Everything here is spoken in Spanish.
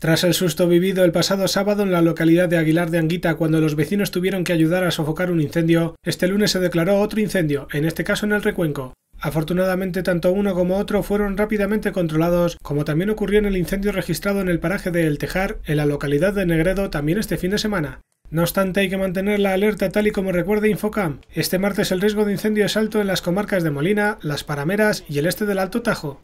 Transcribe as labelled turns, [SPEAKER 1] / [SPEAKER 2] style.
[SPEAKER 1] Tras el susto vivido el pasado sábado en la localidad de Aguilar de Anguita cuando los vecinos tuvieron que ayudar a sofocar un incendio, este lunes se declaró otro incendio, en este caso en el Recuenco. Afortunadamente tanto uno como otro fueron rápidamente controlados, como también ocurrió en el incendio registrado en el paraje de El Tejar, en la localidad de Negredo también este fin de semana. No obstante, hay que mantener la alerta tal y como recuerda Infocam. Este martes el riesgo de incendio es alto en las comarcas de Molina, Las Parameras y el este del Alto Tajo.